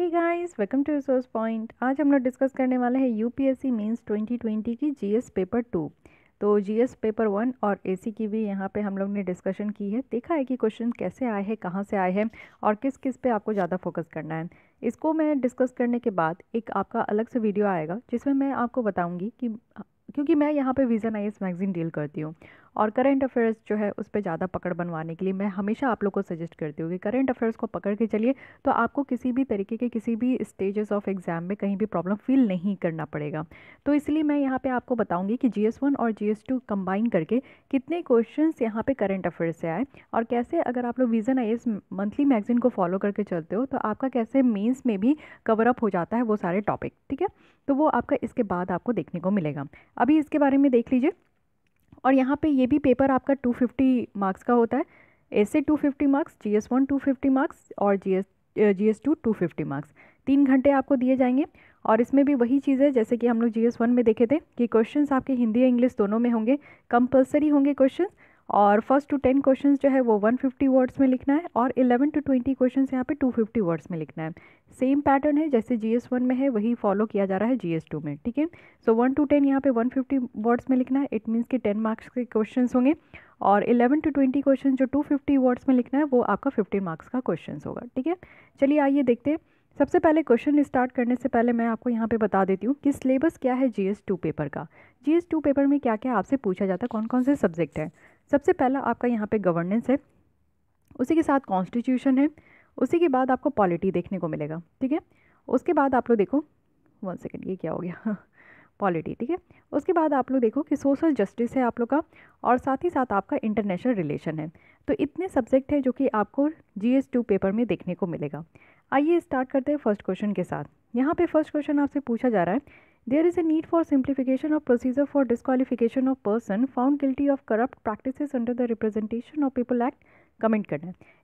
hey guys welcome to resource point आज हम लोग डिस्कस करने वाले हैं यूपीएससी मेंस 2020 की जीएस पेपर टू तो जीएस पेपर वन और एसी की भी यहाँ पे हम लोग ने डिस्कशन की है देखा है कि क्वेश्चन कैसे आए हैं कहाँ से आए हैं और किस किस पे आपको ज़्यादा फोकस करना है इसको मैं डिस्कस करने के बाद एक आपका अलग से वीडियो आएगा जिसमें मैं आपको बताऊँगी कि क्योंकि मैं यहाँ पे विज़न आई मैगज़ीन डील करती हूँ और करंट अफेयर्स जो है उस पर ज़्यादा पकड़ बनवाने के लिए मैं हमेशा आप लोग को सजेस्ट करती हूँ कि करंट अफेयर्स को पकड़ के चलिए तो आपको किसी भी तरीके के किसी भी स्टेजेस ऑफ एग्ज़ाम में कहीं भी प्रॉब्लम फील नहीं करना पड़ेगा तो इसलिए मैं यहाँ पर आपको बताऊँगी कि जी और जी एस कंबाइन करके कितने क्वेश्चन यहाँ पर करेंट अफेयर्स से आए और कैसे अगर आप लोग विज़न आई मंथली मैगजीन को फॉलो करके चलते हो तो आपका कैसे मेन्स में भी कवरअप हो जाता है वो सारे टॉपिक ठीक है तो वो आपका इसके बाद आपको देखने को मिलेगा अभी इसके बारे में देख लीजिए और यहाँ पे ये भी पेपर आपका 250 मार्क्स का होता है ऐसे 250 marks G S one two marks और G S G S two two fifty marks तीन घंटे आपको दिए जाएंगे और इसमें भी वही चीज़ है जैसे कि हम लोग जी एस वन में देखे थे कि क्वेश्चंस आपके हिंदी या इंग्लिश दोनों में होंगे कंपलसरी होंगे क्वेश्चंस और फर्स्ट टू टेन क्वेश्चन जो है वो वन फिफ्टी वर्ड्स में लिखना है और इलेवन टू ट्वेंटी क्वेश्चन यहाँ पे टू फिफ्टी वर्ड्स में लिखना है सेम पैटर्न है जैसे जी एस वन में है वही फॉलो किया जा रहा है जी एस टू में ठीक है सो वन टू टेन यहाँ पे वन फिफ्टी वर्ड्स में लिखना है इट मीन्स कि टेन मार्क्स के क्वेश्चन होंगे और इलेवन टू ट्वेंटी क्वेश्चन जो टू फिफ्टी वर्ड्स में लिखना है वो आपका फिफ्टी मार्क्स का क्वेश्चन होगा ठीक है चलिए आइए देखते हैं सबसे पहले क्वेश्चन स्टार्ट करने से पहले मैं आपको यहाँ पे बता देती हूँ कि सिलेबस क्या है जी एस टू पेपर का जी एस टू पेपर में क्या क्या आपसे पूछा जाता है कौन कौन से सब्जेक्ट हैं सबसे पहला आपका यहाँ पे गवर्नेंस है उसी के साथ कॉन्स्टिट्यूशन है उसी के बाद आपको पॉलिटी देखने को मिलेगा ठीक है उसके बाद आप लोग देखो वन सेकेंड ये क्या हो गया पॉलिटी ठीक है उसके बाद आप लोग देखो कि सोशल जस्टिस है आप लोग का और साथ ही साथ आपका इंटरनेशनल रिलेशन है तो इतने सब्जेक्ट हैं जो कि आपको जी एस टू पेपर में देखने को मिलेगा आइए स्टार्ट करते हैं फर्स्ट क्वेश्चन के साथ यहाँ पे फर्स्ट क्वेश्चन आपसे पूछा जा रहा है There is a need for simplification of procedure for disqualification of person found guilty of corrupt practices under the Representation of People Act commit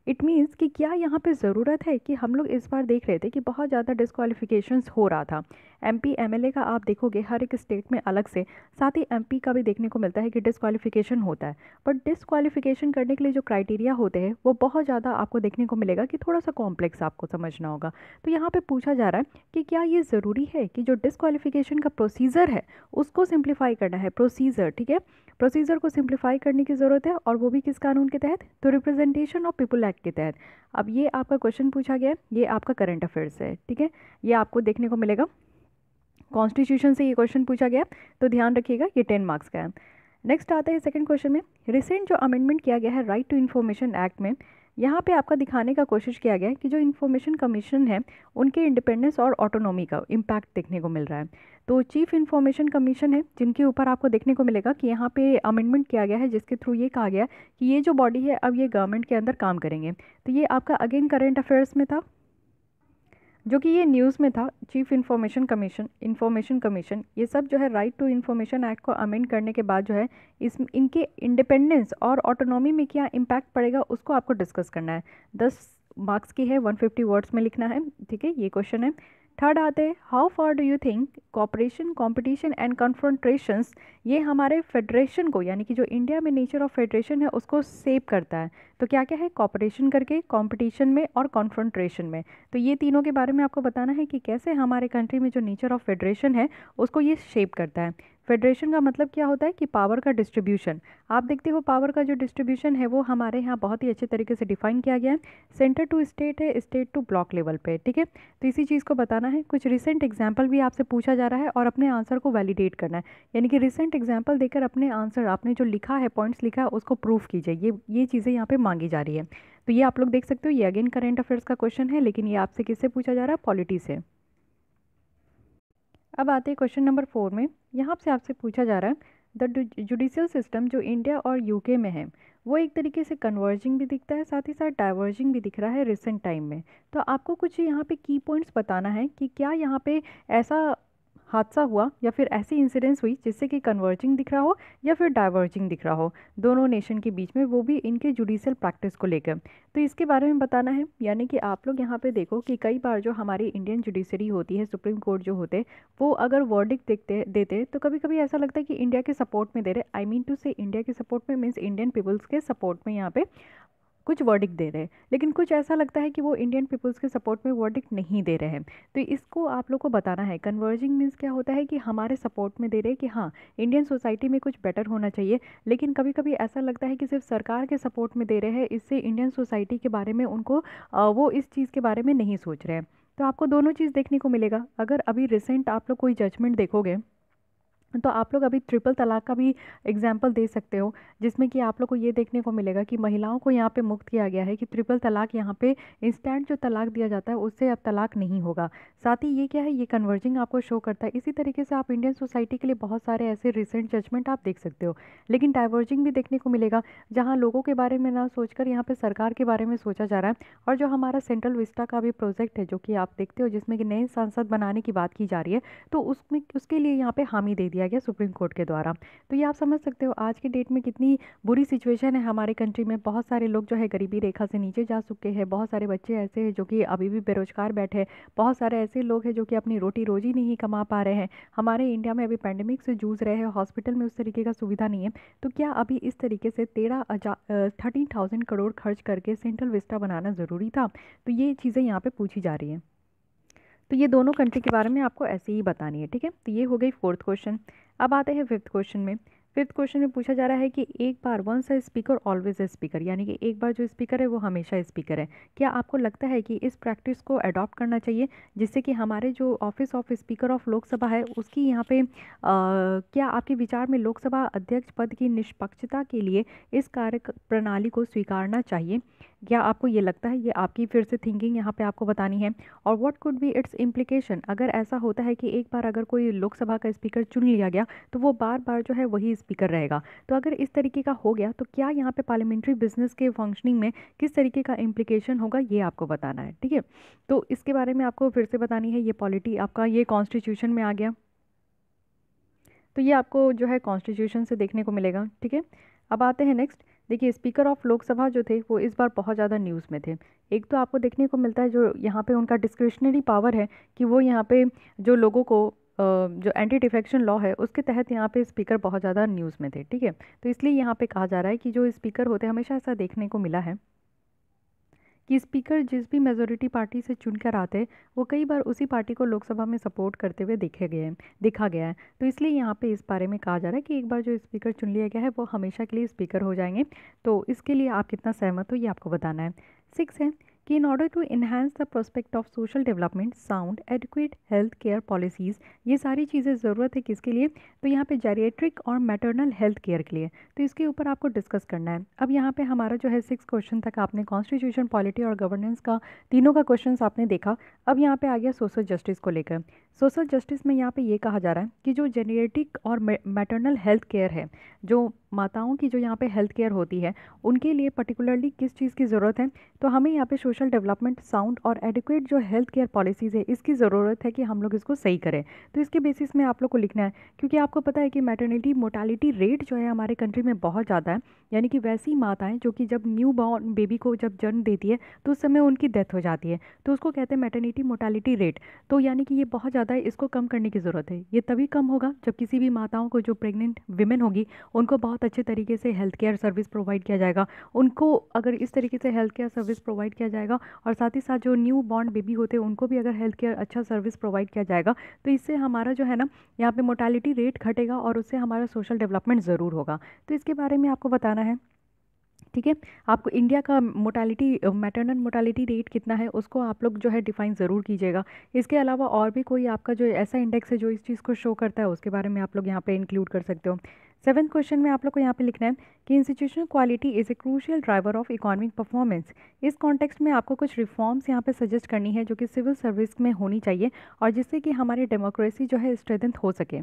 it means कि क्या यहाँ पे ज़रूरत है कि हम लोग इस बार देख रहे थे कि बहुत ज़्यादा डिसक्वालिफिकेशंस हो रहा था एमपी एमएलए का आप देखोगे हर एक स्टेट में अलग से साथ ही एमपी का भी देखने को मिलता है कि डिसक्वालिफिकेशन होता है बट डिसक्वालिफिकेशन करने के लिए जो क्राइटेरिया होते हैं वो बहुत ज़्यादा आपको देखने को मिलेगा कि थोड़ा सा कॉम्प्लेक्स आपको समझना होगा तो यहाँ पर पूछा जा रहा है कि क्या ये ज़रूरी है कि जो डिसक्वालिफिकेशन का प्रोसीजर है उसको सिम्प्लीफाई करना है प्रोसीजर ठीक है प्रोसीजर को सिम्प्लीफाई करने की ज़रूरत है और वो भी किस कानून के तहत तो रिप्रेजेंटेशन ऑफ पीपल एक्ट के तहत अब ये आपका क्वेश्चन पूछा गया है ये आपका करंट अफेयर्स है ठीक है ये आपको देखने को मिलेगा कॉन्स्टिट्यूशन से ये क्वेश्चन पूछा गया तो ध्यान रखिएगा ये टेन मार्क्स का है नेक्स्ट आता है सेकंड क्वेश्चन में रिसेंट जो अमेंडमेंट किया गया है राइट टू इन्फॉर्मेशन एक्ट में यहाँ पे आपका दिखाने का कोशिश किया गया है कि जो इन्फॉर्मेशन कमीशन है उनके इंडिपेंडेंस और ऑटोनॉमी का इम्पैक्ट देखने को मिल रहा है तो चीफ इन्फॉर्मेशन कमीशन है जिनके ऊपर आपको देखने को मिलेगा कि यहाँ पे अमेंडमेंट किया गया है जिसके थ्रू ये कहा गया कि ये जो बॉडी है अब ये गवर्नमेंट के अंदर काम करेंगे तो ये आपका अगेन करेंट अफेयर्स में था जो कि ये न्यूज़ में था chief information commission information commission ये सब जो है राइट टू इन्फॉर्मेशन एक्ट को अमेंड करने के बाद जो है इस इनके इंडिपेंडेंस और ऑटोनॉमी में क्या इम्पैक्ट पड़ेगा उसको आपको डिस्कस करना है दस मार्क्स की है 150 वर्ड्स में लिखना है ठीक है ये क्वेश्चन है थर्ड आते हैं how far do you think cooperation competition and confrontations ये हमारे फेडरेशन को यानी कि जो इंडिया में नेचर ऑफ फेडरेशन है उसको सेव करता है तो क्या क्या है कॉपरेशन करके कॉम्पिटिशन में और कॉन्फ्रंट्रेशन में तो ये तीनों के बारे में आपको बताना है कि कैसे हमारे कंट्री में जो नेचर ऑफ फेडरेशन है उसको ये शेप करता है फेडरेशन का मतलब क्या होता है कि पावर का डिस्ट्रीब्यूशन आप देखते हो पावर का जो डिस्ट्रीब्यूशन है वो हमारे यहाँ बहुत ही अच्छे तरीके से डिफाइन किया गया है सेंटर टू स्टेट है स्टेट टू ब्लॉक लेवल पे ठीक है तो इसी चीज़ को बताना है कुछ रिसेंट एग्जाम्पल भी आपसे पूछा जा रहा है और अपने आंसर को वैलिडेट करना है यानी कि रिसेंट एग्जाम्पल देकर अपने आंसर आपने जो लिखा है पॉइंट्स लिखा है उसको प्रूफ कीजिए ये ये चीज़ें यहाँ पर मांगी जा रही है तो ये आप लोग देख सकते हो ये अगेन करेंट अफेयर्स का क्वेश्चन है लेकिन ये आपसे किससे पूछा जा रहा है पॉलिटी से अब आते हैं क्वेश्चन नंबर फोर में यहाँ से आपसे पूछा जा रहा है द जुडिशियल सिस्टम जो इंडिया और यूके में है वो एक तरीके से कन्वर्जिंग भी दिखता है साथ ही साथ डाइवर्जिंग भी दिख रहा है रिसेंट टाइम में तो आपको कुछ यहाँ पे की पॉइंट्स बताना है कि क्या यहाँ पे ऐसा हादसा हुआ या फिर ऐसी इंसिडेंस हुई जिससे कि कन्वर्जिंग दिख रहा हो या फिर डाइवर्जिंग दिख रहा हो दोनों नेशन के बीच में वो भी इनके जुडिशल प्रैक्टिस को लेकर तो इसके बारे में बताना है यानी कि आप लोग यहाँ पे देखो कि कई बार जो हमारी इंडियन जुडिशरी होती है सुप्रीम कोर्ट जो होते वो अगर वर्डिक देखते देते तो कभी कभी ऐसा लगता है कि इंडिया के सपोर्ट में दे रहे आई मीन टू से इंडिया के सपोर्ट में मीन्स इंडियन पीपल्स के सपोर्ट में यहाँ पर कुछ वर्डिक दे रहे हैं लेकिन कुछ ऐसा लगता है कि वो इंडियन पीपल्स के सपोर्ट में वर्डिक नहीं दे रहे हैं तो इसको आप लोग को बताना है कन्वर्जिंग मीन्स क्या होता है कि हमारे सपोर्ट में दे रहे हैं कि हाँ इंडियन सोसाइटी में कुछ बेटर होना चाहिए लेकिन कभी कभी ऐसा लगता है कि सिर्फ सरकार के सपोर्ट में दे रहे हैं इससे इंडियन सोसाइटी के बारे में उनको वो इस चीज़ के बारे में नहीं सोच रहे हैं तो आपको दोनों चीज़ देखने को मिलेगा अगर अभी रिसेंट आप लोग कोई जजमेंट देखोगे तो आप लोग अभी ट्रिपल तलाक का भी एग्जाम्पल दे सकते हो जिसमें कि आप लोग को ये देखने को मिलेगा कि महिलाओं को यहाँ पे मुक्त किया गया है कि ट्रिपल तलाक यहाँ पे इंस्टेंट जो तलाक दिया जाता है उससे अब तलाक नहीं होगा साथ ही ये क्या है ये कन्वर्जिंग आपको शो करता है इसी तरीके से आप इंडियन सोसाइटी के लिए बहुत सारे ऐसे रिसेंट जजमेंट आप देख सकते हो लेकिन डाइवर्जिंग भी देखने को मिलेगा जहाँ लोगों के बारे में ना कर यहाँ पर सरकार के बारे में सोचा जा रहा है और जो हमारा सेंट्रल विस्टा का भी प्रोजेक्ट है जो कि आप देखते हो जिसमें कि नए सांसद बनाने की बात की जा रही है तो उसमें उसके लिए यहाँ पर हामी दे दी दिया गया सुप्रीम कोर्ट के द्वारा तो ये आप समझ सकते हो आज के डेट में कितनी बुरी सिचुएशन है हमारे कंट्री में बहुत सारे लोग जो है गरीबी रेखा से नीचे जा चुके हैं बहुत सारे बच्चे ऐसे हैं जो कि अभी भी बेरोजगार बैठे हैं बहुत सारे ऐसे लोग हैं जो कि अपनी रोटी रोजी नहीं कमा पा रहे हैं हमारे इंडिया में अभी पैंडेमिक से जूझ रहे हैं हॉस्पिटल में उस तरीके का सुविधा नहीं है तो क्या अभी इस तरीके से तेरह थर्टीन थाउजेंड करोड़ खर्च करके सेंट्रल विस्टा बनाना ज़रूरी था तो ये चीज़ें यहाँ पर पूछी जा रही हैं तो ये दोनों कंट्री के बारे में आपको ऐसे ही बतानी है ठीक है तो ये हो गई फोर्थ क्वेश्चन अब आते हैं फिफ्थ क्वेश्चन में फिफ्थ क्वेश्चन में पूछा जा रहा है कि एक बार once a speaker always a speaker यानी कि एक बार जो स्पीकर है वो हमेशा स्पीकर है क्या आपको लगता है कि इस प्रैक्टिस को अडॉप्ट करना चाहिए जिससे कि हमारे जो office of speaker of Lok Sabha है उसकी यहाँ पे आ, क्या आपके विचार में लोकसभा अध्यक्ष पद की निष्पक्षता के लिए इस कार्य प्रणाली को स्वीकारना चाहिए क्या आपको ये लगता है ये आपकी फिर से थिंकिंग यहाँ पे आपको बतानी है और what could be its implication अगर ऐसा होता है कि एक बार अगर कोई लोकसभा का स्पीकर चुन लिया गया तो वो बार बार जो है वही स्पीकर रहेगा तो अगर इस तरीके का हो गया तो क्या यहाँ पे पार्लियामेंट्री बिजनेस के फंक्शनिंग में किस तरीके का इम्प्लीकेशन होगा ये आपको बताना है ठीक है तो इसके बारे में आपको फिर से बतानी है ये पॉलिटी आपका ये कॉन्स्टिट्यूशन में आ गया तो ये आपको जो है कॉन्स्टिट्यूशन से देखने को मिलेगा ठीक है अब आते हैं नेक्स्ट देखिए स्पीकर ऑफ लोकसभा जो थे वो इस बार बहुत ज़्यादा न्यूज़ में थे एक तो आपको देखने को मिलता है जो यहाँ पे उनका डिस्क्रिशनरी पावर है कि वो यहाँ पे जो लोगों को जो एंटी डिफेक्शन लॉ है उसके तहत यहाँ पे स्पीकर बहुत ज़्यादा न्यूज़ में थे ठीक है तो इसलिए यहाँ पे कहा जा रहा है कि जो स्पीकर होते हैं हमेशा ऐसा देखने को मिला है कि स्पीकर जिस भी मेजोरिटी पार्टी से चुन कर आते वो कई बार उसी पार्टी को लोकसभा में सपोर्ट करते हुए देखे गए हैं देखा गया है तो इसलिए यहाँ पे इस बारे में कहा जा रहा है कि एक बार जो स्पीकर चुन लिया गया है वो हमेशा के लिए स्पीकर हो जाएंगे तो इसके लिए आप कितना सहमत हो ये आपको बताना है सिक्स है कि in order to enhance the prospect of social development sound adequate health care policies ये सारी चीज़ें ज़रूरत है किसके लिए तो यहाँ पे जेरिएट्रिक और मैटरनल हेल्थ केयर के लिए तो इसके ऊपर आपको डिस्कस करना है अब यहाँ पे हमारा जो है सिक्स क्वेश्चन तक आपने कॉन्स्टिट्यूशन पॉलिटी और गवर्नेंस का तीनों का क्वेश्चन आपने देखा अब यहाँ पर आ गया सोशल जस्टिस को लेकर सोशल जस्टिस में यहाँ पर ये कहा जा रहा है कि जो जेनेटिक और मैटरनल हेल्थ केयर है जो माताओं की जो यहाँ पे हेल्थ केयर होती है उनके लिए पर्टिकुलरली किस चीज़ की ज़रूरत है तो हमें यहाँ पे सोशल सोशल डेवलपमेंट साउंड और एडिक्वेट जो हेल्थ केयर पॉलिसीज़ है इसकी ज़रूरत है कि हम लोग इसको सही करें तो इसके बेसिस में आप लोग को लिखना है क्योंकि आपको पता है कि मैटर्निटी मोटालिटी रेट जो है हमारे कंट्री में बहुत ज़्यादा है यानी कि वैसी माताएँ जो कि जब न्यू बॉर्न बेबी को जब जन्म देती है तो उस समय उनकी डेथ हो जाती है तो उसको कहते हैं मैटर्निटी मोटालिटी रेट तो यानी कि ये बहुत ज़्यादा है इसको कम करने की ज़रूरत है ये तभी कम होगा जब किसी भी माताओं को जो प्रेगनेंट वीमेन होगी उनको बहुत अच्छे तरीके से हेल्थ केयर सर्विस प्रोवाइड किया जाएगा उनको अगर इस तरीके से हेल्थ केयर सर्विस प्रोवाइड किया जाएगा जाएगा और साथ ही साथ जो न्यू बॉर्न बेबी होते हैं उनको भी अगर हेल्थ केयर अच्छा सर्विस प्रोवाइड किया जाएगा तो इससे हमारा जो है ना यहाँ पे मोटालिटी रेट घटेगा और उससे हमारा सोशल डेवलपमेंट ज़रूर होगा तो इसके बारे में आपको बताना है ठीक है आपको इंडिया का मोटालिटी मैटरनल मोटालिटी रेट कितना है उसको आप लोग जो है डिफ़ाइन ज़रूर कीजिएगा इसके अलावा और भी कोई आपका जो ऐसा इंडेक्स है जो इस चीज़ को शो करता है उसके बारे में आप लोग यहाँ पे इंक्लूड कर सकते हो सेवन्थ क्वेश्चन में आप लोग को यहाँ पे लिखना है कि institutional quality is a crucial driver of economic performance इस कॉन्टेक्स्ट में आपको कुछ रिफॉर्म्स यहाँ पे सजेस्ट करनी है जो कि सिविल सर्विस में होनी चाहिए और जिससे कि हमारी डेमोक्रेसी जो है स्ट्रेंथ हो सके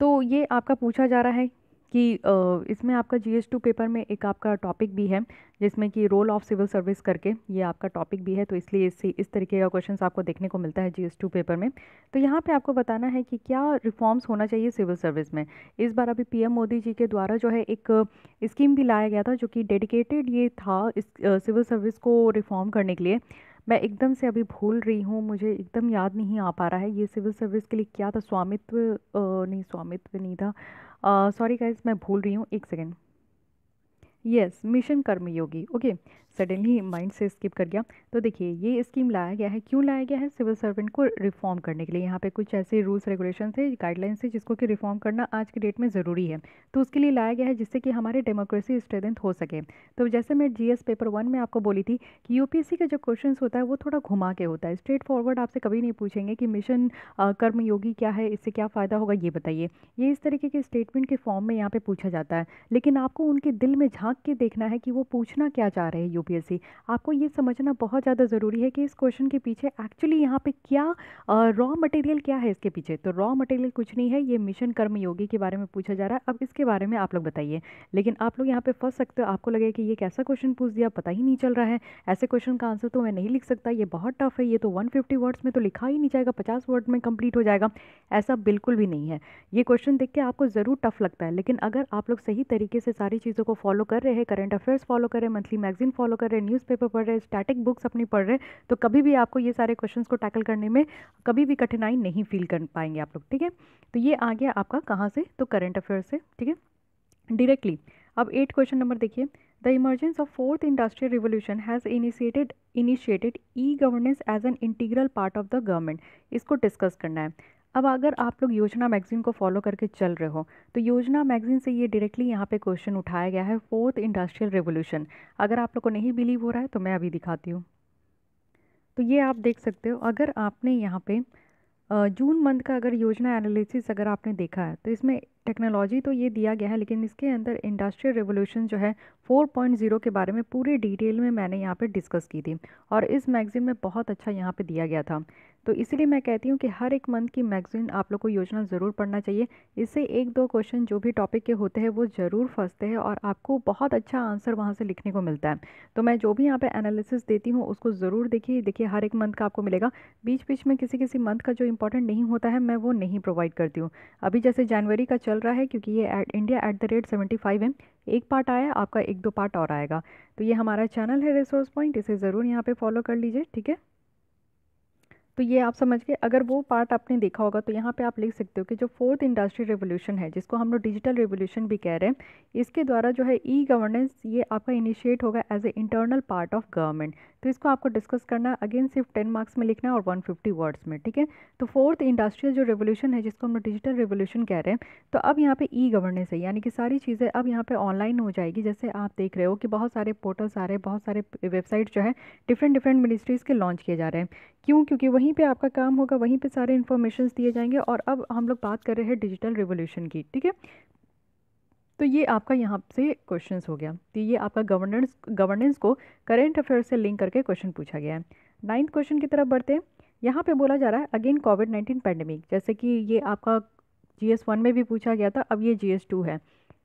तो ये आपका पूछा जा रहा है कि इसमें आपका जी एस टू पेपर में एक आपका टॉपिक भी है जिसमें कि रोल ऑफ सिविल सर्विस करके ये आपका टॉपिक भी है तो इसलिए इससे इस तरीके का क्वेश्चन आपको देखने को मिलता है जी एस टू पेपर में तो यहाँ पे आपको बताना है कि क्या रिफॉर्म्स होना चाहिए सिविल सर्विस में इस बार अभी पीएम मोदी जी के द्वारा जो है एक स्कीम भी लाया गया था जो कि डेडिकेटेड ये था इस सिविल सर्विस को रिफॉर्म करने के लिए मैं एकदम से अभी भूल रही हूँ मुझे एकदम याद नहीं आ पा रहा है ये सिविल सर्विस के लिए क्या था स्वामित्व नहीं स्वामित्व नहीं था सॉरी गाइज मैं भूल रही हूँ एक second yes mission Karmayogi okay suddenly mind से स्किप कर गया तो देखिए ये स्कीम लाया गया है क्यों लाया गया है सिविल सर्वेंट को रिफॉर्म करने के लिए यहाँ पे कुछ ऐसे रूल्स रेगुलेशन थे गाइडलाइंस थे जिसको कि रिफॉर्म करना आज के डेट में ज़रूरी है तो उसके लिए लाया गया है जिससे कि हमारे डेमोक्रेसी स्ट्रेंथ हो सके तो जैसे मैं जी पेपर वन में आपको बोली थी कि यू का जो क्वेश्चन होता है वो थोड़ा घुमा के होता है स्ट्रेट फॉरवर्ड आपसे कभी नहीं पूछेंगे कि मिशन कर्मयोगी क्या है इससे क्या फ़ायदा होगा ये बताइए ये इस तरीके के स्टेटमेंट के फॉर्म में यहाँ पर पूछा जाता है लेकिन आपको उनके दिल में झाँक के देखना है कि वो पूछना क्या चाह रहे हैं यूपीएससी आपको ये समझना बहुत ज़्यादा ज़रूरी है कि इस क्वेश्चन के पीछे एक्चुअली यहाँ पे क्या रॉ मटेरियल क्या है इसके पीछे तो रॉ मटेरियल कुछ नहीं है ये मिशन कर्मयोगी के बारे में पूछा जा रहा है अब इसके बारे में आप लोग बताइए लेकिन आप लोग यहाँ पे फंस सकते हो आपको लगे कि ये कैसा क्वेश्चन पूछ दिया पता ही नहीं चल रहा है ऐसे क्वेश्चन का आंसर तो मैं नहीं लिख सकता ये बहुत टफ है ये तो वन वर्ड्स में तो लिखा ही नहीं जाएगा पचास वर्ड में कंप्लीट हो जाएगा ऐसा बिल्कुल भी नहीं है ये क्वेश्चन देख के आपको ज़रूर टफ लगता है लेकिन अगर आप लोग सही तरीके से सारी चीज़ों को फॉलो कर रहे हैं करंट अफेयर्स फॉलो कर हैं मंथली मैगजीन फॉलो फॉलो कर रहे हैं न्यूज़पेपर पढ़ रहे हैं स्टैटिक बुक्स अपनी पढ़ रहे हैं तो कभी भी आपको ये सारे क्वेश्चंस को टैकल करने में कभी भी कठिनाई नहीं फील कर पाएंगे आप लोग ठीक है तो ये आ गया आपका कहाँ से तो करंट अफेयर से ठीक है डायरेक्टली अब एट क्वेश्चन नंबर देखिए the emergence of fourth industrial revolution has initiated initiated e governance as an integral part of the government इसको डिस्कस करना है अब अगर आप लोग योजना मैगज़ीन को फॉलो करके चल रहे हो तो योजना मैगज़ीन से ये डायरेक्टली यहाँ पे क्वेश्चन उठाया गया है फोर्थ इंडस्ट्रियल रेवोल्यूशन अगर आप लोग को नहीं बिलीव हो रहा है तो मैं अभी दिखाती हूँ तो ये आप देख सकते हो अगर आपने यहाँ पे जून मंथ का अगर योजना एनालिसिस अगर आपने देखा है तो इसमें टेक्नोलॉजी तो ये दिया गया है लेकिन इसके अंदर इंडस्ट्रियल रेवोल्यूशन जो है 4.0 के बारे में पूरी डिटेल में मैंने यहाँ पे डिस्कस की थी और इस मैगज़ीन में बहुत अच्छा यहाँ पे दिया गया था तो इसीलिए मैं कहती हूँ कि हर एक मंथ की मैगज़ीन आप लोग को योजना ज़रूर पढ़ना चाहिए इससे एक दो क्वेश्चन जो भी टॉपिक के होते हैं वो ज़रूर फंसते हैं और आपको बहुत अच्छा आंसर वहाँ से लिखने को मिलता है तो मैं जो भी यहाँ पे एनालिसिस देती हूँ उसको ज़रूर देखिए देखिए हर एक मंथ का आपको मिलेगा बीच बीच में किसी किसी मंथ का जो इंपॉर्टेंट नहीं होता है मैं वो नहीं प्रोवाइड करती हूँ अभी जैसे जनवरी का चल रहा है क्योंकि ये at India at the rate seventy five M एक पार्ट आया आपका एक दो पार्ट और आएगा तो ये हमारा चैनल है रिसोर्स पॉइंट इसे ज़रूर यहाँ पे फॉलो कर लीजिए ठीक है तो ये आप समझ के अगर वो पार्ट आपने देखा होगा तो यहाँ पे आप लिख सकते हो कि जो फोर्थ इंडस्ट्री रेवोल्यूशन है जिसको हम लोग डिजिटल रेवोल्यूशन भी कह रहे हैं इसके द्वारा जो है ई गवर्नेंस ये आपका इनिशिएट होगा as a internal part of government तो इसको आपको डिस्कस करना अगेन सिर्फ टेन मार्क्स में लिखना है और वन फिफ्टी वर्ड्स में ठीक है तो फोर्थ इंडस्ट्रियल जो रेवोल्यूशन है जिसको हम डिजिटल रेवोल्यूशन कह रहे हैं तो अब यहाँ पे ई गवर्नेंस है यानी कि सारी चीज़ें अब यहाँ पे ऑनलाइन हो जाएगी जैसे आप देख रहे हो कि बहुत सारे पोर्टल्स आ रहे हैं बहुत सारे वेबसाइट जो है डिफरेंट डिफरेंट मिनिस्ट्रीज़ के लॉन्च किए जा रहे हैं क्यों क्योंकि वहीं पर आपका काम होगा वहीं पर सारे इन्फॉर्मेशन दिए जाएंगे और अब हम लोग बात कर रहे हैं डिजिटल रेवोल्यूशन की ठीक है तो ये आपका यहाँ से क्वेश्चन हो गया तो ये आपका गवर्नेंस गवर्नेंस को करेंट अफेयर से लिंक करके क्वेश्चन पूछा गया है नाइन्थ क्वेश्चन की तरफ बढ़ते हैं यहाँ पे बोला जा रहा है अगेन कोविड नाइन्टीन पैंडमिक जैसे कि ये आपका जी एस वन में भी पूछा गया था अब ये जी एस टू है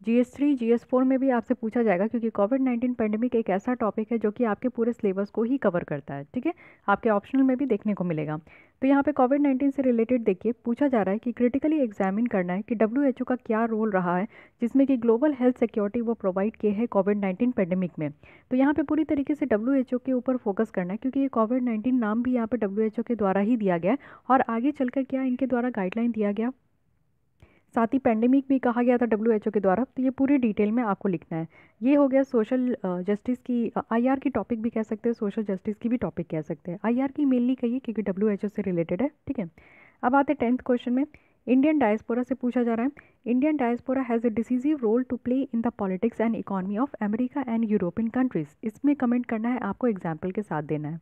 G S three G S four में भी आपसे पूछा जाएगा क्योंकि कोविड नाइन्टीन पेंडेमिक एक ऐसा टॉपिक है जो कि आपके पूरे सिलेबस को ही कवर करता है ठीक है आपके ऑप्शनल में भी देखने को मिलेगा तो यहाँ पे कोविड नाइन्टीन से रिलेटेड देखिए पूछा जा रहा है कि क्रिटिकली एग्जामिन करना है कि डब्ल्यू का क्या रोल रहा है जिसमें कि ग्लोबल हेल्थ सिक्योरिटी वो प्रोवाइड किए है कोविड नाइन्टीन पेंडेमिक में तो यहाँ पे पूरी तरीके से डब्ल्यू के ऊपर फोकस करना है क्योंकि ये कोविड नाइन्टीन नाम भी यहाँ पर डब्ल्यू के द्वारा ही दिया गया है और आगे चलकर क्या इनके द्वारा गाइडलाइन दिया गया साथ ही पेंडेमिक भी कहा गया था डब्ल्यू के द्वारा तो ये पूरी डिटेल में आपको लिखना है ये हो गया सोशल जस्टिस की आईआर की टॉपिक भी कह सकते हैं सोशल जस्टिस की भी टॉपिक कह सकते हैं आईआर की मेनली कहिए क्योंकि डब्ल्यू से रिलेटेड है ठीक है अब आते हैं टेंथ क्वेश्चन में इंडियन डायस्पोरा से पूछा जा रहा है Indian diaspora has a decisive role to play in the politics and economy of America and European countries इसमें कमेंट करना है आपको एग्जाम्पल के साथ देना है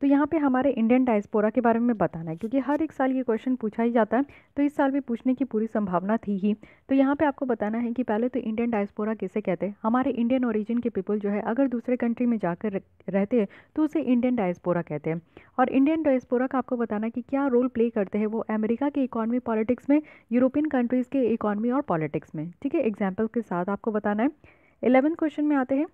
तो यहाँ पे हमारे इंडियन डायस्पोरा के बारे में बताना है क्योंकि हर एक साल ये क्वेश्चन पूछा ही जाता है तो इस साल भी पूछने की पूरी संभावना थी ही तो यहाँ पे आपको बताना है कि पहले तो इंडियन डायस्पोरा किसे कहते हैं हमारे इंडियन ओरिजिन के पीपल जो है अगर दूसरे कंट्री में जाकर रहते हैं तो उसे इंडियन डायस्पोरा कहते हैं और इंडियन डायस्पोरा का आपको बताना है कि क्या रोल प्ले करते हैं वो अमेरिका के इकॉनमी पॉलिटिक्स में यूरोपियन कंट्रीज़ के इकॉनमी और पॉलिटिक्स में ठीक है एग्जाम्पल के साथ आपको बताना है एलेवंथ क्वेश्चन में आते हैं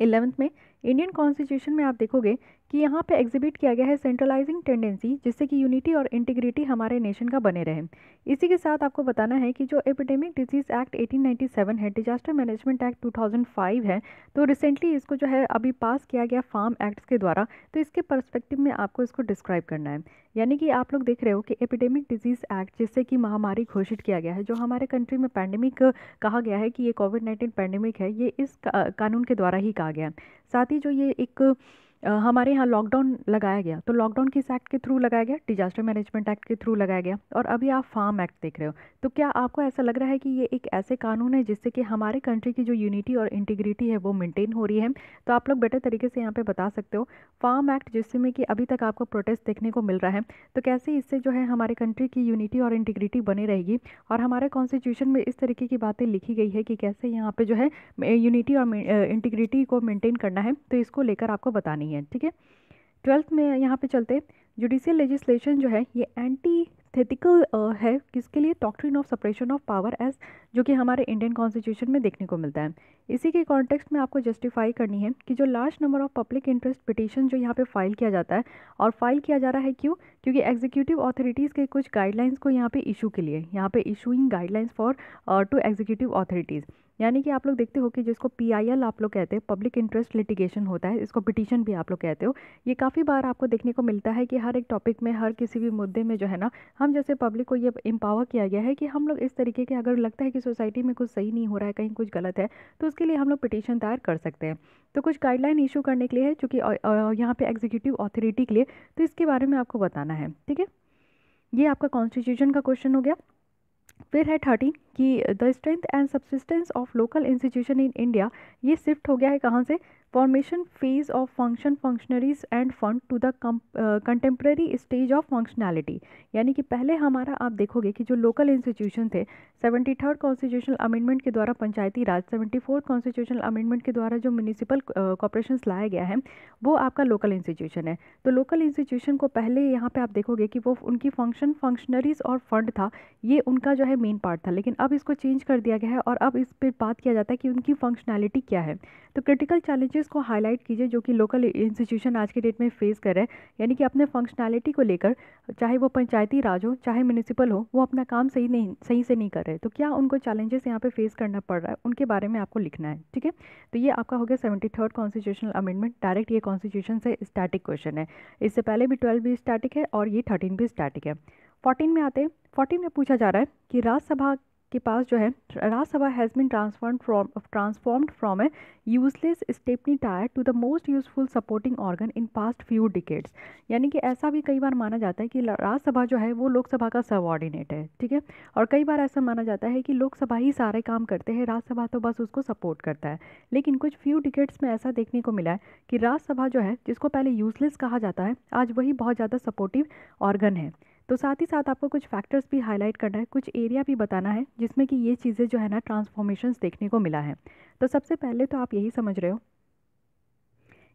एलेवंथ में इंडियन कॉन्स्टिट्यूशन में आप देखोगे कि यहाँ पे एग्जिबिट किया गया है सेंट्रलाइजिंग टेंडेंसी जिससे कि यूनिटी और इंटीग्रिटी हमारे नेशन का बने रहे इसी के साथ आपको बताना है कि जो एपिडेमिक डिजीज़ एक्ट 1897 है डिजास्टर मैनेजमेंट एक्ट 2005 है तो रिसेंटली इसको जो है अभी पास किया गया फार्म एक्ट्स के द्वारा तो इसके परस्पेक्टिव में आपको इसको डिस्क्राइब करना है यानी कि आप लोग देख रहे हो कि एपिडेमिक डिजीज़ एक्ट जिससे कि महामारी घोषित किया गया है जो हमारे कंट्री में पैंडेमिक कहा गया है कि ये कोविड नाइन्टीन पैंडेमिक है ये इस कानून के द्वारा ही कहा गया है साथ ही जो ये एक हमारे यहाँ लॉकडाउन लगाया गया तो लॉकडाउन किस एक्ट के थ्रू लगाया गया डिजास्टर मैनेजमेंट एक्ट के थ्रू लगाया गया और अभी आप फार्म एक्ट देख रहे हो तो क्या आपको ऐसा लग रहा है कि ये एक ऐसे कानून है जिससे कि हमारे कंट्री की जो यूनिटी और इंटीग्रिटी है वो मेंटेन हो रही है तो आप लोग बेटर तरीके से यहाँ पर बता सकते हो फार्म एक्ट जिसमें कि अभी तक आपको प्रोटेस्ट देखने को मिल रहा है तो कैसे इससे जो है हमारे कंट्री की यूनिटी और इंटीग्रिटी बनी रहेगी और हमारे कॉन्स्टिट्यूशन में इस तरीके की बातें लिखी गई है कि कैसे यहाँ पर जो है यूनिटी और इंटीग्रिटी को मेनटेन करना है तो इसको लेकर आपको बतानी नहीं है ठीक है ट्वेल्थ में यहाँ पे चलते जुडिशियल लेजिस्लेशन जो है ये एंटी थेटिकल है किसके लिए doctrine of separation of power as जो कि हमारे इंडियन कॉन्स्टिट्यूशन में देखने को मिलता है इसी के कॉन्टेक्स्ट में आपको जस्टिफाई करनी है कि जो large number of public interest petition जो यहाँ पे फाइल किया जाता है और फाइल किया जा रहा है क्यों क्योंकि एग्जीक्यूटिव अथॉरिटीज़ के कुछ गाइडलाइंस को यहाँ पे इशू के लिए यहाँ पे issuing guidelines for to executive authorities यानी कि आप लोग देखते हो कि जिसको पी आप लोग कहते हैं पब्लिक इंटरेस्ट लिटिगेशन होता है इसको पिटिशन भी आप लोग कहते हो ये काफ़ी बार आपको देखने को मिलता है कि हर एक टॉपिक में हर किसी भी मुद्दे में जो है ना हम जैसे पब्लिक को ये एम्पावर किया गया है कि हम लोग इस तरीके के अगर लगता है कि सोसाइटी में कुछ सही नहीं हो रहा है कहीं कुछ गलत है तो उसके लिए हम लोग पिटीशन दायर कर सकते हैं तो कुछ गाइडलाइन इशू करने के लिए है चूँकि यहाँ पर एग्जीक्यूटिव अथॉरिटी के लिए तो इसके बारे में आपको बताना है ठीक है ये आपका कॉन्स्टिट्यूशन का क्वेश्चन हो गया फिर है थर्टीन कि the strength and subsistence of local institution in India ये शिफ्ट हो गया है कहाँ से formation phase of function functionaries and fund to the contemporary stage of functionality यानी कि पहले हमारा आप देखोगे कि जो लोकल इंस्टीट्यूशन थे सेवेंटी थर्ड कॉन्स्टिट्यूशनल अमेंडमेंट के द्वारा Panchayati Raj seventy fourth constitutional amendment के द्वारा जो म्यूनिसिपल कॉपरेशन लाया गया है वो आपका लोकल इंस्टीट्यूशन है तो लोकल इंस्टीट्यूशन को पहले यहाँ पर आप देखोगे कि वो उनकी फंक्शन फंक्शनरीज और फंड था ये उनका जो है मेन पार्ट था लेकिन अब इसको चेंज कर दिया गया है और अब इस पर बात किया जाता है कि उनकी फंक्शनैलिटी क्या है तो क्रिटिकल चैलेंज चीज़ को हाईलाइट कीजिए जो कि लोकल इंस्टीट्यूशन आज के डेट में फेस कर रहे हैं यानी कि अपने फंक्शनैलिटी को लेकर चाहे वो पंचायती राज हो चाहे म्यूनिसिपल हो वो अपना काम सही नहीं सही से नहीं कर रहे तो क्या उनको चैलेंजेस यहाँ पर फेस करना पड़ रहा है उनके बारे में आपको लिखना है ठीक है तो ये आपका हो गया seventy third constitutional amendment direct ये कॉन्स्टिट्यूशन से स्टैटिक क्वेश्चन है इससे पहले भी ट्वेल्व भी स्टैटिक है और ये थर्टीन भी स्टैटिक है फोर्टीन में आते हैं फोर्टीन में पूछा जा रहा है कि राज्यसभा के पास जो है Rajya Sabha has been transform from transformed from a useless stepney tyre to the most useful supporting organ in past few decades यानी कि ऐसा भी कई बार माना जाता है कि राज्यसभा जो है वो लोकसभा का सबॉर्डिनेट है ठीक है और कई बार ऐसा माना जाता है कि लोकसभा ही सारे काम करते हैं राज्यसभा तो बस उसको सपोर्ट करता है लेकिन कुछ फ्यू डिकेट्स में ऐसा देखने को मिला है कि राज्यसभा जो है जिसको पहले यूजलेस कहा जाता है आज वही बहुत ज़्यादा सपोर्टिव ऑर्गन है तो साथ ही साथ आपको कुछ फैक्टर्स भी हाईलाइट करना है कुछ एरिया भी बताना है जिसमें कि ये चीज़ें जो है ना ट्रांसफॉर्मेशन देखने को मिला है तो सबसे पहले तो आप यही समझ रहे हो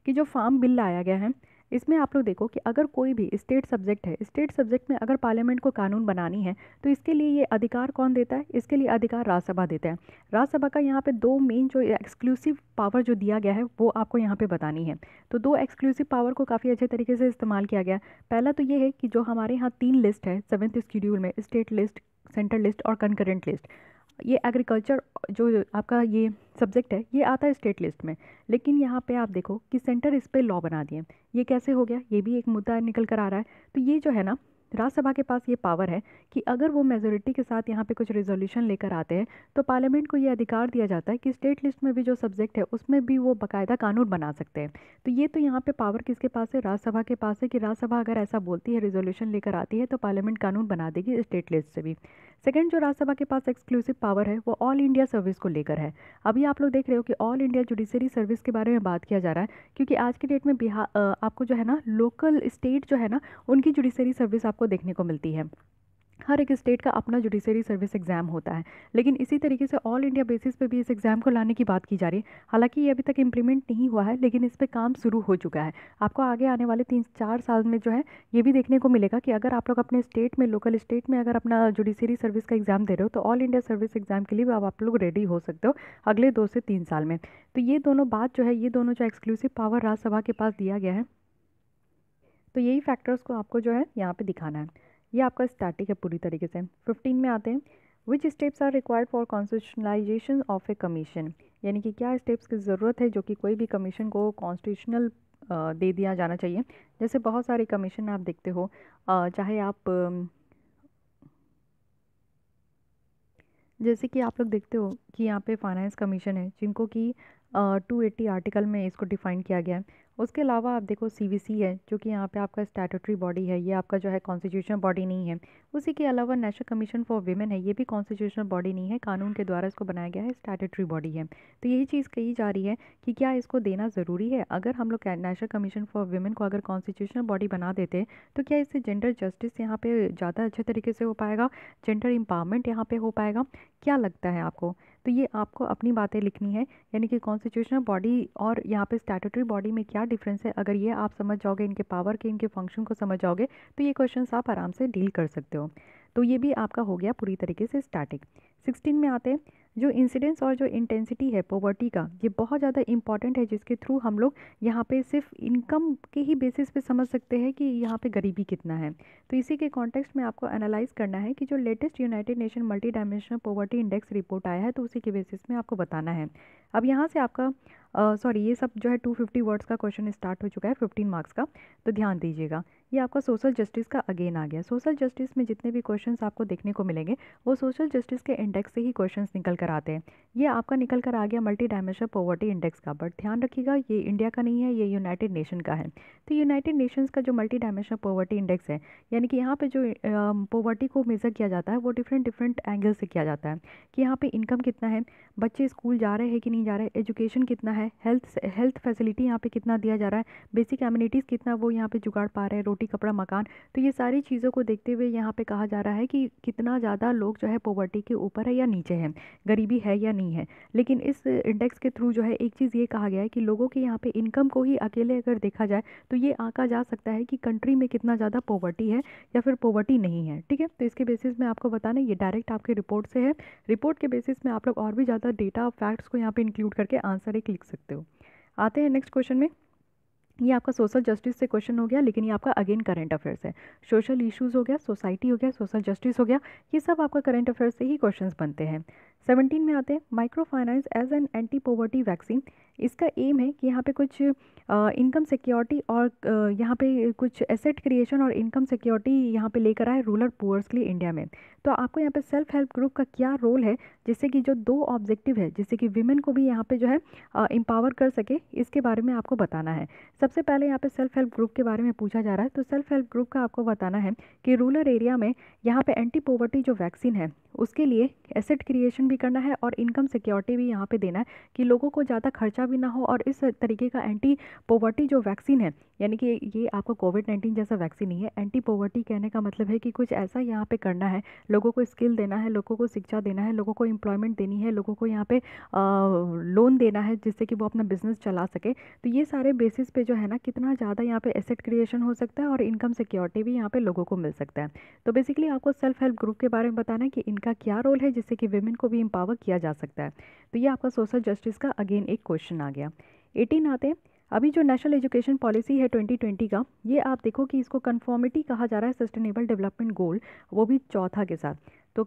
कि जो फार्म बिल लाया गया है इसमें आप लोग देखो कि अगर कोई भी स्टेट सब्जेक्ट है स्टेट सब्जेक्ट में अगर पार्लियामेंट को कानून बनानी है तो इसके लिए ये अधिकार कौन देता है इसके लिए अधिकार राज्यसभा देता है राज्यसभा का यहाँ पे दो मेन जो एक्सक्लूसिव पावर जो दिया गया है वो आपको यहाँ पे बतानी है तो दो एक्सक्लूसिव पावर को काफ़ी अच्छे तरीके से इस्तेमाल किया गया पहला तो ये है कि जो हमारे यहाँ तीन लिस्ट है सेवन्थ स्कीड्यूल में स्टेट लिस्ट सेंट्रल लिस्ट और कंकरेंट लिस्ट ये एग्रीकल्चर जो आपका ये सब्जेक्ट है ये आता है स्टेट लिस्ट में लेकिन यहाँ पे आप देखो कि सेंटर इस पर लॉ बना दिए ये कैसे हो गया ये भी एक मुद्दा निकल कर आ रहा है तो ये जो है ना राज्यसभा के पास ये पावर है कि अगर वो मेजोरिटी के साथ यहाँ पे कुछ रिजोल्यूशन लेकर आते हैं तो पार्लियामेंट को ये अधिकार दिया जाता है कि स्टेट लिस्ट में भी जो सब्जेक्ट है उसमें भी वो बाकायदा कानून बना सकते हैं तो ये तो यहाँ पे पावर किसके पास है राज्यसभा के पास है कि राज्यसभा अगर ऐसा बोलती है रिजोल्यूशन लेकर आती है तो पार्लियामेंट कानून बना देगी स्टेट लिस्ट से भी सेकेंड जो राज्यसभा के पास एक्सक्लूसिव पावर है वो ऑल इंडिया सर्विस को लेकर है अभी आप लोग देख रहे हो कि ऑल इंडिया जुडिशरी सर्विस के बारे में बात किया जा रहा है क्योंकि आज के डेट में बिहार आपको जो है ना लोकल स्टेट जो है ना उनकी जुडिशरी सर्विस आपको आपको देखने को मिलती है हर एक स्टेट का अपना जुडिशरी सर्विस एग्ज़ाम होता है लेकिन इसी तरीके से ऑल इंडिया बेसिस पे भी इस एग्ज़ाम को लाने की बात की जा रही है हालांकि ये अभी तक इम्प्लीमेंट नहीं हुआ है लेकिन इस पर काम शुरू हो चुका है आपको आगे आने वाले तीन चार साल में जो है ये भी देखने को मिलेगा कि अगर आप लोग अपने स्टेट में लोकल स्टेट में अगर अपना जुडिशरी सर्विस का एग्ज़ाम दे रहे हो तो ऑल इंडिया सर्विस एग्ज़ाम के लिए भी आप लोग रेडी हो सकते हो अगले दो से तीन साल में तो ये दोनों बात जो है ये दोनों जो एक्सक्लूसिव पावर राज्यसभा के पास दिया गया है तो यही फैक्टर्स को आपको जो है यहाँ पे दिखाना है ये आपका स्टैटिक है पूरी तरीके से फिफ्टीन में आते हैं which steps are required for constitutionalization of a commission यानी कि क्या स्टेप्स की ज़रूरत है जो कि कोई भी कमीशन को कॉन्स्टिट्यूशनल दे दिया जाना चाहिए जैसे बहुत सारे कमीशन आप देखते हो चाहे आप जैसे कि आप लोग देखते हो कि यहाँ पे फाइनेंस कमीशन है जिनको कि टू एट्टी आर्टिकल में इसको डिफ़ाइन किया गया है उसके अलावा आप देखो सी है जो कि यहाँ पे आपका स्टैटूटरी बॉडी है ये आपका जो है कॉन्स्टिट्यूशनल बॉडी नहीं है उसी के अलावा नेशनल कमीशन फॉर वीमेन है ये भी कॉन्स्टिट्यूशनल बॉडी नहीं है कानून के द्वारा इसको बनाया गया है स्टैटूटरी बॉडी है तो यही चीज़ कही जा रही है कि क्या इसको देना ज़रूरी है अगर हम लोग नेशनल कमीशन फॉर वीमेन को अगर कॉन्स्टिट्यूशनल बॉडी बना देते तो क्या इससे जेंडर जस्टिस यहाँ पर ज़्यादा अच्छे तरीके से हो पाएगा जेंडर एम्पावरमेंट यहाँ पर हो पाएगा क्या लगता है आपको तो ये आपको अपनी बातें लिखनी है यानी कि कॉन्स्टिट्यूशनल बॉडी और यहाँ पे स्टैटूटरी बॉडी में क्या डिफरेंस है अगर ये आप समझ जाओगे इनके पावर के इनके फंक्शन को समझ जाओगे तो ये क्वेश्चन आप आराम से डील कर सकते हो तो ये भी आपका हो गया पूरी तरीके से स्टार्टिंग सिक्सटीन में आते हैं जो इंसिडेंस और जो इंटेंसिटी है पॉवर्टी का ये बहुत ज़्यादा इंपॉर्टेंट है जिसके थ्रू हम लोग यहाँ पे सिर्फ इनकम के ही बेसिस पे समझ सकते हैं कि यहाँ पे गरीबी कितना है तो इसी के कॉन्टेक्स्ट में आपको एनालाइज करना है कि जो latest United Nation multi dimensional poverty index report आया है तो उसी के बेसिस में आपको बताना है अब यहाँ से आपका सॉरी uh, ये सब जो है टू फिफ्टी वर्ड्स का क्वेश्चन स्टार्ट हो चुका है फिफ्टीन मार्क्स का तो ध्यान दीजिएगा ये आपका सोशल जस्टिस का अगेन आ गया सोशल जस्टिस में जितने भी क्वेश्चंस आपको देखने को मिलेंगे वो सोशल जस्टिस के इंडेक्स से ही क्वेश्चंस निकल कर कर आते हैं ये आपका निकल कर आ गया मल्टी डायमेंशनल पॉवर्टी इंडेक्स का बट ध्यान रखिएगा ये इंडिया का नहीं है ये यूनाइटेड नेशन का है तो यूनाइटेड नेशंस का जो मल्टी डायमेंशनल पॉवर्टी इंडेक्स है यानी कि यहाँ पे जो पॉवर्टी को मेज़र किया जाता है वो डिफरेंट डिफरेंट एंगल से किया जाता है कि यहाँ पर इनकम कितना है बच्चे स्कूल जा रहे हैं कि नहीं जा रहे एजुकेशन कितना है हेल्थ हेल्थ फैसिलिटी यहाँ पर कितना दिया जा रहा है बेसिक एम्यूनिटीज़ कितना वो यहाँ पर जुगाड़ पा रहे हैं रोटी कपड़ा मकान तो ये सारी चीज़ों को देखते हुए यहाँ पर कहा जा रहा है कि कितना ज़्यादा लोग जो है पॉवर्टी के ऊपर है या नीचे हैं गरीबी है या नहीं है लेकिन इस इंडेक्स के थ्रू जो है एक चीज़ ये कहा गया है कि लोगों के यहाँ पे इनकम को ही अकेले अगर देखा जाए तो ये आंका जा सकता है कि कंट्री में कितना ज़्यादा पॉवर्टी है या फिर पोवर्टी नहीं है ठीक है तो इसके बेसिस में आपको बताना ये डायरेक्ट आपके रिपोर्ट से है रिपोर्ट के बेसिस में आप लोग और भी ज़्यादा डेटा फैक्ट्स को यहाँ पर इंक्लूड करके आंसर एक लिख सकते हो आते हैं नेक्स्ट क्वेश्चन में ये आपका सोशल जस्टिस से क्वेश्चन हो गया लेकिन ये आपका अगेन करंट अफेयर्स है सोशल इश्यूज हो गया सोसाइटी हो गया सोशल जस्टिस हो गया ये सब आपका करंट अफेयर्स से ही क्वेश्चंस बनते हैं सेवनटीन में आते हैं micro finance as an anti poverty vaccine इसका एम है कि यहाँ पे कुछ इनकम सिक्योरिटी और यहाँ पे कुछ एसेट क्रिएशन और इनकम सिक्योरिटी यहाँ पे लेकर आए रूरल पुअर्स के लिए इंडिया में तो आपको यहाँ पे सेल्फ हेल्प ग्रुप का क्या रोल है जिससे कि जो दो ऑब्जेक्टिव है जिससे कि वीमेन को भी यहाँ पे जो है एम्पावर कर सके इसके बारे में आपको बताना है सबसे पहले यहाँ पे सेल्फ हेल्प ग्रुप के बारे में पूछा जा रहा है तो सेल्फ हेल्प ग्रुप का आपको बताना है कि रूरल एरिया में यहाँ पर एंटी पोवर्टी जो वैक्सीन है उसके लिए एसेट क्रिएशन भी करना है और इनकम सिक्योरिटी भी यहाँ पे देना है कि लोगों को ज़्यादा खर्चा भी ना हो और इस तरीके का एंटी पोवर्टी जो वैक्सीन है यानी कि ये आपको कोविड नाइन्टीन जैसा वैक्सीन नहीं है एंटी पोवर्टी कहने का मतलब है कि कुछ ऐसा यहाँ पे करना है लोगों को स्किल देना है लोगों को शिक्षा देना है लोगों को एम्प्लॉयमेंट देनी है लोगों को यहाँ पे लोन देना है जिससे कि वो अपना बिजनेस चला सके तो ये सारे बेसिस पे जो है ना कितना ज़्यादा यहाँ पे एसेट क्रिएशन हो सकता है और इनकम सिक्योरिटी भी यहाँ पे लोगों को मिल सकता है तो बेसिकली आपको सेल्फ हेल्प ग्रुप के बारे में बताना है कि इनका क्या रोल है जिससे कि वेमेन को भी एम्पावर किया जा सकता है तो ये आपका सोशल जस्टिस का अगेन एक क्वेश्चन आ गया एटीन आते हैं अभी जो नेशनल एजुकेशन पॉलिसी है 2020 का ये आप देखो कि इसको कन्फॉर्मिटी कहा जा रहा है सस्टेनेबल डेवलपमेंट गोल वो भी चौथा के साथ तो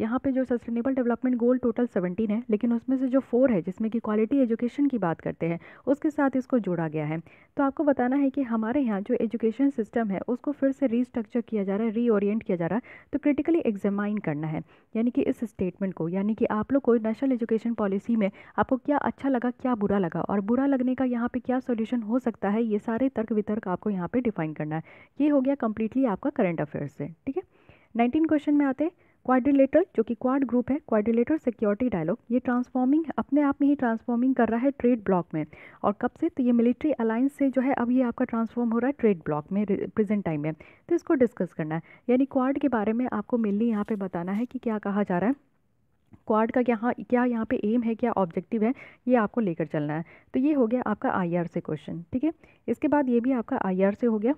यहाँ पे जो sustainable development goal total seventeen है लेकिन उसमें से जो फोर है जिसमें कि क्वालिटी एजुकेशन की बात करते हैं उसके साथ इसको जोड़ा गया है तो आपको बताना है कि हमारे यहाँ जो एजुकेशन सिस्टम है उसको फिर से रीस्ट्रक्चर किया जा रहा है रीओरिएंट किया जा रहा है तो क्रिटिकली एग्जामाइन करना है यानी कि इस स्टेटमेंट को यानी कि आप लोग को नेशनल एजुकेशन पॉलिसी में आपको क्या अच्छा लगा क्या बुरा लगा और बुरा लगने का यहाँ पर क्या सोल्यूशन हो सकता है ये सारे तर्क वितर्क आपको यहाँ पर डिफाइन करना है ये हो गया कम्प्लीटली आपका करेंट अफेयर्स से ठीक है नाइनटीन क्वेश्चन में आते हैं क्वाड्रिलेटर जो कि क्वाड ग्रुप है क्वाड्रिलेटर सिक्योरिटी डायलॉग ये ट्रांसफॉर्मिंग अपने आप में ही ट्रांसफॉर्मिंग कर रहा है ट्रेड ब्लॉक में और कब से तो ये मिलिट्री अलायंस से जो है अब ये आपका ट्रांसफॉर्म हो रहा है ट्रेड ब्लॉक में प्रेजेंट टाइम में तो इसको डिस्कस करना है यानी क्वाड के बारे में आपको मेनली यहाँ पर बताना है कि क्या कहा जा रहा है क्वाड का यहाँ क्या यहाँ पे एम है क्या ऑब्जेक्टिव है ये आपको लेकर चलना है तो ये हो गया आपका आईआर से क्वेश्चन ठीक है इसके बाद ये भी आपका आईआर से हो गया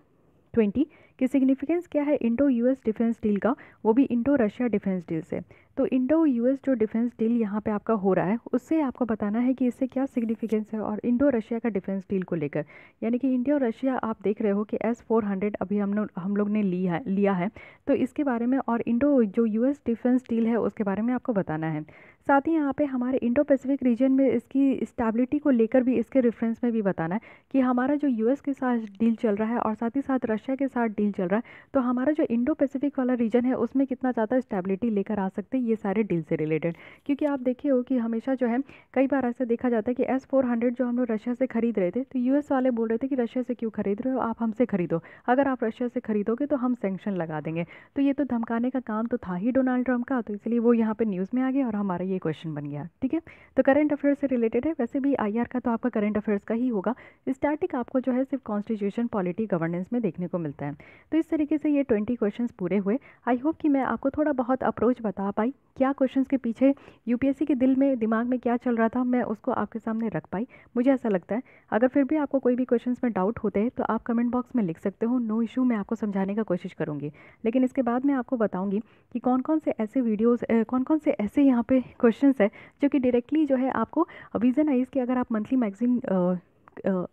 ट्वेंटी कि सिग्निफिकेंस क्या है इंडो यूएस डिफेंस डील का वो भी इंडो रशिया डिफेंस डील से तो इंडो यूएस जो डिफेंस डील यहाँ पे आपका हो रहा है उससे आपको बताना है कि इससे क्या सिग्निफिकेंस है और इंडो रशिया का डिफेंस डील को लेकर यानी कि इंडिया और रशिया आप देख रहे हो कि एस फोर हंड्रेड अभी हम लोग हम लोग ने लिया है लिया है तो इसके बारे में और इंडो जो यूएस डिफेंस डील है उसके बारे में आपको बताना है साथ ही यहाँ पे हमारे इंडो पैसिफिक रीजन में इसकी स्टेबिलिटी को लेकर भी इसके रेफरेंस में भी बताना है कि हमारा जो यूएस के साथ डील चल रहा है और साथ ही साथ रशिया के साथ डील चल रहा है तो हमारा जो इंडो पैसिफिक वाला रीजन है उसमें कितना ज़्यादा स्टेबिलिटी लेकर आ सकते हैं ये सारे डील से रिलेटेड क्योंकि आप देखिए हो कि हमेशा जो है कई बार ऐसा देखा जाता है कि एस फोर हंड्रेड जो हम लोग रशिया से खरीद रहे थे तो यू वाले बोल रहे थे कि रशिया से क्यों खरीद रहे हो आप हमसे खरीदो अगर आप रशिया से खरीदोगे तो हम सेंक्शन लगा देंगे तो ये तो धमकाने का काम तो था ही डोनाल्ड ट्रंप का तो इसलिए वो यहाँ पर न्यूज़ में आ गया और हमारा ये ये क्वेश्चन बन गया ठीक है तो करंट अफेयर्स से रिलेटेड है वैसे भी आई का तो आपका करंट अफेयर्स का ही होगा स्टैटिक आपको जो है सिर्फ कॉन्स्टिट्यूशन पॉलिटी गवर्नेंस में देखने को मिलता है तो इस तरीके से ये ट्वेंटी क्वेश्चन पूरे हुए आई होप कि मैं आपको थोड़ा बहुत अप्रोच बता पाई क्या क्वेश्चन के पीछे यू के दिल में दिमाग में क्या चल रहा था मैं उसको आपके सामने रख पाई मुझे ऐसा लगता है अगर फिर भी आपको कोई भी क्वेश्चन में डाउट होते हैं तो आप कमेंट बॉक्स में लिख सकते हो नो इशू मैं आपको समझाने का कोशिश करूँगी लेकिन इसके बाद मैं आपको बताऊँगी कि कौन कौन से ऐसे वीडियोज़ कौन कौन से ऐसे यहाँ पे क्वेश्चन है जो कि डायरेक्टली जो है आपको रीज़न आइज़ कि अगर आप मंथली मैगजीन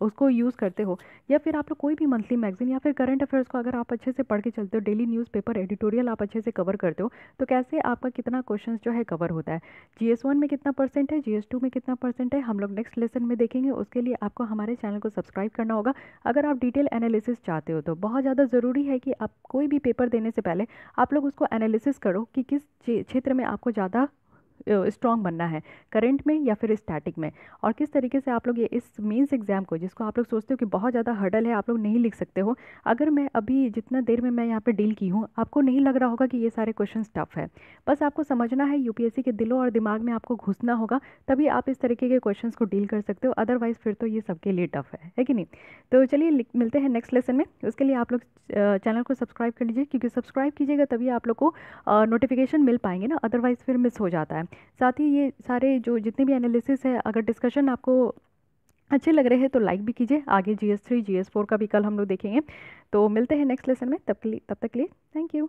उसको यूज़ करते हो या फिर आप लोग कोई भी मंथली मैगजीन या फिर करंट अफेयर्स को अगर आप अच्छे से पढ़ के चलते हो डेली न्यूज़पेपर एडिटोरियल आप अच्छे से कवर करते हो तो कैसे आपका कितना क्वेश्चन जो है कवर होता है जी एस वन में कितना परसेंट है जी एस टू में कितना परसेंट है हम लोग नेक्स्ट लेसन में देखेंगे उसके लिए आपको हमारे चैनल को सब्सक्राइब करना होगा अगर आप डिटेल एनालिसिस चाहते हो तो बहुत ज़्यादा ज़रूरी है कि आप कोई भी पेपर देने से पहले आप लोग उसको एनालिसिस करो कि किस क्षेत्र में आपको ज़्यादा स्ट्रॉन्ग बनना है करंट में या फिर स्टैटिक में और किस तरीके से आप लोग ये इस मीन्स एग्ज़ाम को जिसको आप लोग सोचते हो कि बहुत ज़्यादा हर्डल है आप लोग नहीं लिख सकते हो अगर मैं अभी जितना देर में मैं यहाँ पर डील की हूँ आपको नहीं लग रहा होगा कि ये सारे क्वेश्चन टफ है बस आपको समझना है यूपीएससी के दिलों और दिमाग में आपको घुसना होगा तभी आप इस तरीके के क्वेश्चन को डील कर सकते हो अदरवाइज़ फिर तो ये सबके लिए टफ है है कि नहीं तो चलिए मिलते हैं नेक्स्ट लेसन में उसके लिए आप लोग चैनल को सब्सक्राइब कर लीजिए क्योंकि सब्सक्राइब कीजिएगा तभी आप लोग को नोटिफिकेशन मिल पाएंगे ना अदरवाइज़ फिर मिस हो जाता है साथ ही ये सारे जो जितने भी एनालिसिस है अगर डिस्कशन आपको अच्छे लग रहे हैं तो लाइक भी कीजिए आगे G S three G S four का भी कल हम लोग देखेंगे तो मिलते हैं नेक्स्ट लेसन में तब के लिए तब तक के लिए थैंक यू